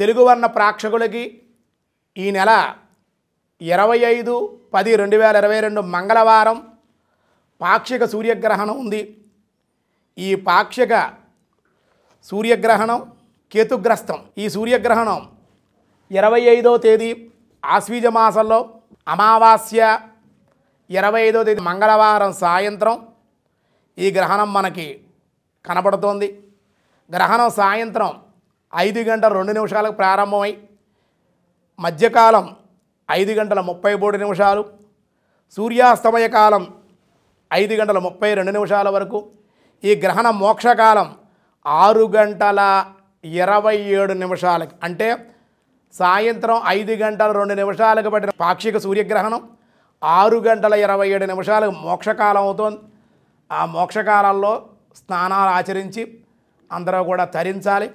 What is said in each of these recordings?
తెలుగు వర్ణ ప్రేక్షకులకి ఈ నెల ఇరవై ఐదు పది రెండు వేల ఇరవై రెండు మంగళవారం పాక్షిక సూర్యగ్రహణం ఉంది ఈ పాక్షిక సూర్యగ్రహణం కేతుగ్రస్తం ఈ సూర్యగ్రహణం ఇరవై ఐదో తేదీ ఆశ్వీజ మాసంలో అమావాస్య ఇరవై ఐదో తేదీ మంగళవారం సాయంత్రం ఈ గ్రహణం మనకి కనబడుతోంది గ్రహణం సాయంత్రం ఐదు గంటల రెండు నిమిషాలకు ప్రారంభమై మధ్యకాలం ఐదు గంటల ముప్పై మూడు నిమిషాలు సూర్యాస్తమయ కాలం ఐదు గంటల ముప్పై రెండు నిమిషాల వరకు ఈ గ్రహణ మోక్షకాలం ఆరు గంటల ఇరవై ఏడు నిమిషాలకి అంటే సాయంత్రం ఐదు గంటల రెండు నిమిషాలకు పట్టిన పాక్షిక సూర్యగ్రహణం ఆరు గంటల ఇరవై ఏడు నిమిషాలకు మోక్షకాలం అవుతుంది ఆ మోక్షకాలంలో స్నానాలు ఆచరించి అందరూ కూడా తరించాలి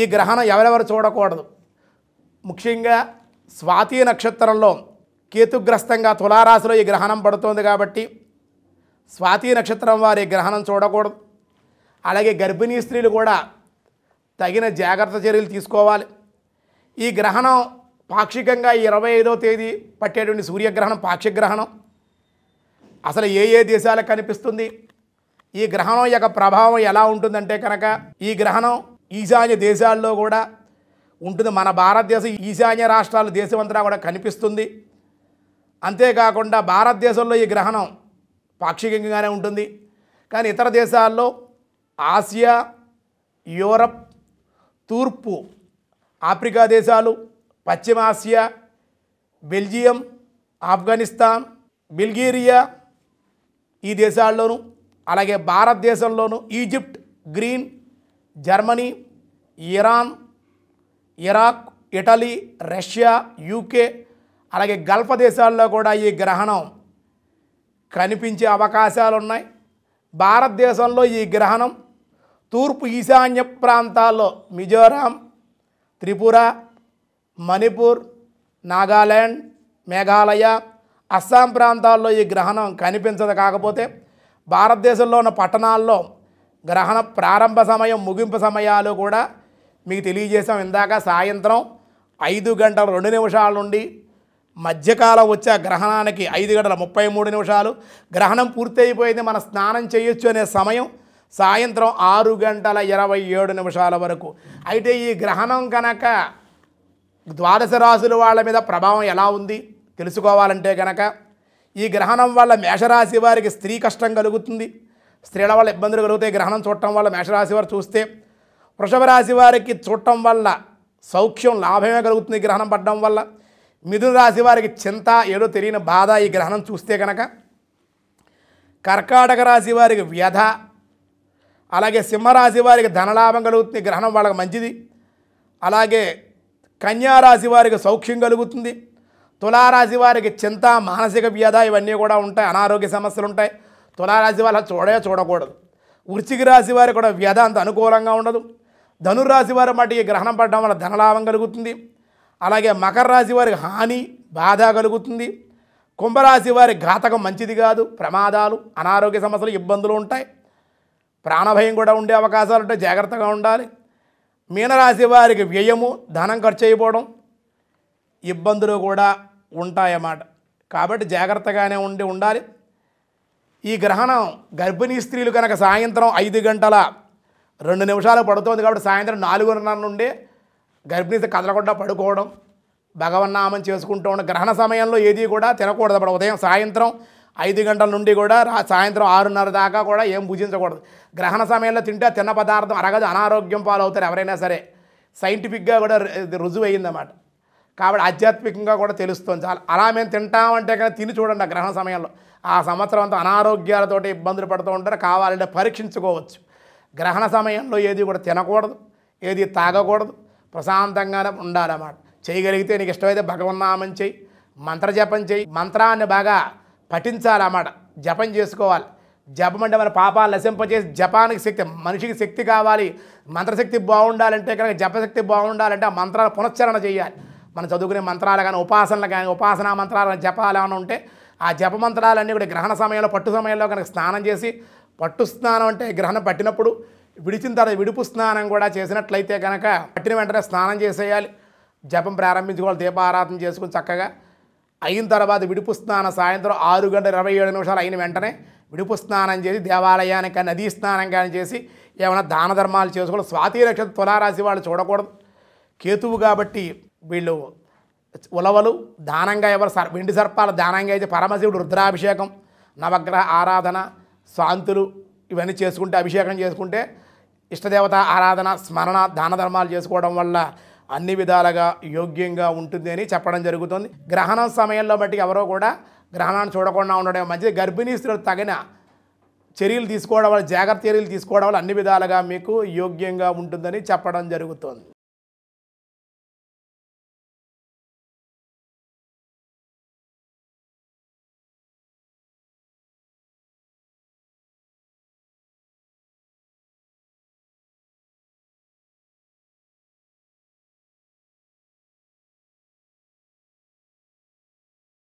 ఈ గ్రహణం ఎవరెవరు చూడకూడదు ముఖ్యంగా స్వాతి నక్షత్రంలో కేతుగ్రస్తంగా తులారాశిలో ఈ గ్రహణం పడుతుంది కాబట్టి స్వాతి నక్షత్రం వారి గ్రహణం చూడకూడదు అలాగే గర్భిణీ స్త్రీలు కూడా తగిన జాగ్రత్త చర్యలు తీసుకోవాలి ఈ గ్రహణం పాక్షికంగా ఇరవై ఐదో తేదీ పట్టేటువంటి సూర్యగ్రహణం పాక్షిగ్రహణం అసలు ఏ ఏ దేశాలకు కనిపిస్తుంది ఈ గ్రహణం యొక్క ప్రభావం ఎలా ఉంటుందంటే కనుక ఈ గ్రహణం ఈశాన్య దేశాల్లో కూడా ఉంటుంది మన భారతదేశం ఈశాన్య రాష్ట్రాలు దేశమంతటా కూడా కనిపిస్తుంది అంతేకాకుండా భారతదేశంలో ఈ గ్రహణం పాక్షికంగానే ఉంటుంది కానీ ఇతర దేశాల్లో ఆసియా యూరప్ తూర్పు ఆఫ్రికా దేశాలు పశ్చిమ ఆసియా బెల్జియం ఆఫ్ఘనిస్తాన్ బెల్గేరియా ఈ దేశాల్లోనూ అలాగే భారతదేశంలోనూ Egypt Greece Germany Iran Iraq Italy Russia UK అలాగే గల్ఫ్ దేశాల్లో కూడా ఈ గ్రహణం కనిపించే అవకాశాలు ఉన్నాయి భారతదేశంలో ఈ గ్రహణం తూర్పు ఈశాన్య ప్రాంతాల్లో మిజోరాం త్రిపుర మణిపూర్ నాగాల్యాండ్ మేఘాలయ అస్సాం ప్రాంతాల్లో ఈ గ్రహణం కనిపించదు కాకపోతే భారతదేశంలో ఉన్న పట్టణాల్లో గ్రహణ ప్రారంభ సమయం ముగింపు సమయాలు కూడా మీకు తెలియజేసాం ఇందాక సాయంత్రం ఐదు గంటల రెండు నిమిషాల నుండి మధ్యకాలం వచ్చే గ్రహణానికి ఐదు గంటల ముప్పై మూడు నిమిషాలు గ్రహణం పూర్తయిపోయింది మనం స్నానం చేయొచ్చు అనే సమయం సాయంత్రం ఆరు గంటల ఇరవై ఏడు నిమిషాల వరకు అయితే ఈ గ్రహణం కనుక ద్వాదశ రాశుల వాళ్ళ మీద ప్రభావం ఎలా ఉంది తెలుసుకోవాలంటే కనుక ఈ గ్రహణం వల్ల మేషరాశి వారికి స్త్రీ కష్టం కలుగుతుంది స్త్రీల వల్ల ఇబ్బందులు కలుగుతాయి గ్రహణం చూడటం వల్ల మేషరాశి వారు చూస్తే వృషభ రాశి వారికి చూడటం వల్ల సౌఖ్యం లాభమే కలుగుతుంది గ్రహణం పడడం వల్ల మిథున రాశి వారికి చింత ఏదో తెలియని బాధ ఈ గ్రహణం చూస్తే కనుక కర్కాటక రాశి వారికి వ్యధ అలాగే సింహరాశి వారికి ధనలాభం కలుగుతుంది గ్రహణం వాళ్ళకి మంచిది అలాగే కన్యారాశి వారికి సౌఖ్యం కలుగుతుంది తులారాశి వారికి చింత మానసిక వ్యధ ఇవన్నీ కూడా ఉంటాయి అనారోగ్య సమస్యలు ఉంటాయి తులారాశి వాళ్ళు చూడే చూడకూడదు వృశ్చిక రాశి వారికి కూడా వ్యధ అంత అనుకూలంగా ఉండదు ధనురాశి వారి మటుకి గ్రహణం పడడం వల్ల ధనలాభం కలుగుతుంది అలాగే మకర రాశి వారికి హాని బాధ కలుగుతుంది కుంభరాశి వారి ఘాతకం మంచిది కాదు ప్రమాదాలు అనారోగ్య సమస్యలు ఇబ్బందులు ఉంటాయి ప్రాణభయం కూడా ఉండే అవకాశాలు ఉంటాయి జాగ్రత్తగా ఉండాలి మీనరాశి వారికి వ్యయము ధనం ఖర్చు అయిపోవడం ఇబ్బందులు కూడా ఉంటాయన్నమాట కాబట్టి జాగ్రత్తగానే ఉండి ఉండాలి ఈ గ్రహణం గర్భిణీ స్త్రీలు కనుక సాయంత్రం ఐదు గంటల రెండు నిమిషాలు పడుతుంది కాబట్టి సాయంత్రం నాలుగున్నర నుండి గర్భిణీ కదలకుండా పడుకోవడం భగవన్నామం చేసుకుంటూ ఉండడం గ్రహణ సమయంలో ఏది కూడా తినకూడదు అప్పుడు ఉదయం సాయంత్రం ఐదు గంటల నుండి కూడా రా సాయంత్రం ఆరున్నర దాకా కూడా ఏం భుజించకూడదు గ్రహణ సమయంలో తింటే తిన్న పదార్థం అరగదు అనారోగ్యం పాలవుతారు ఎవరైనా సరే సైంటిఫిక్గా కూడా రుజువు అయ్యిందన్నమాట కాబట్టి ఆధ్యాత్మికంగా కూడా తెలుస్తుంది చాలా అలా మేము తింటామంటే కానీ తిని చూడండి గ్రహణ సమయంలో ఆ సంవత్సరం అంతా అనారోగ్యాలతో ఇబ్బందులు పడుతూ ఉంటారు కావాలంటే పరీక్షించుకోవచ్చు గ్రహణ సమయంలో ఏది కూడా తినకూడదు ఏది తాగకూడదు ప్రశాంతంగానే ఉండాలన్నమాట చేయగలిగితే నీకు ఇష్టమైతే భగవన్నామం చేయి మంత్రజపం చేయి మంత్రాన్ని బాగా పఠించాలన్నమాట జపం చేసుకోవాలి జపం అంటే మన పాపాలు నశింపజేసి జపానికి శక్తి మనిషికి శక్తి కావాలి మంత్రశక్తి బాగుండాలంటే కనుక జపశక్తి బాగుండాలంటే ఆ మంత్రాలు పునశ్చరణ చేయాలి మనం చదువుకునే మంత్రాలు కానీ ఉపాసనలు కానీ ఉపాసనా మంత్రాలు జపాలు కానీ ఉంటే ఆ జపమంత్రాలన్నీ కూడా గ్రహణ సమయంలో పట్టు సమయంలో కనుక స్నానం చేసి పట్టు స్నానం అంటే గ్రహణం పట్టినప్పుడు విడిచిన తర్వాత విడుపు స్నానం కూడా చేసినట్లయితే కనుక పట్టిన వెంటనే స్నానం చేసేయాలి జపం ప్రారంభించుకోవాలి దీపారాధన చేసుకుని చక్కగా అయిన తర్వాత విడుపు స్నానం సాయంత్రం ఆరు గంటల ఇరవై ఏడు నిమిషాలు అయిన వెంటనే విడుపు స్నానం చేసి దేవాలయానికి కానీ నదీ స్నానం కానీ చేసి ఏమైనా దాన ధర్మాలు చేసుకోవాలి స్వాతి నక్షత్ర తులారాశి వాళ్ళు చూడకూడదు కేతువు కాబట్టి వీళ్ళు ఉలవలు దానంగా ఎవరు సర్ వెండి సర్పాల దానంగా అయితే పరమశివుడు రుద్రాభిషేకం నవగ్రహ ఆరాధన శాంతులు ఇవన్నీ చేసుకుంటే అభిషేకం చేసుకుంటే ఇష్టదేవత ఆరాధన స్మరణ దాన ధర్మాలు చేసుకోవడం వల్ల అన్ని విధాలుగా యోగ్యంగా ఉంటుంది అని చెప్పడం జరుగుతుంది గ్రహణం సమయంలో బట్టి ఎవరో కూడా గ్రహణాన్ని చూడకుండా ఉండడం మంచిది గర్భిణీ స్త్రీలు తగిన చర్యలు తీసుకోవడం వల్ల జాగ్రత్త చర్యలు తీసుకోవడం వల్ల అన్ని విధాలుగా మీకు యోగ్యంగా ఉంటుందని చెప్పడం జరుగుతుంది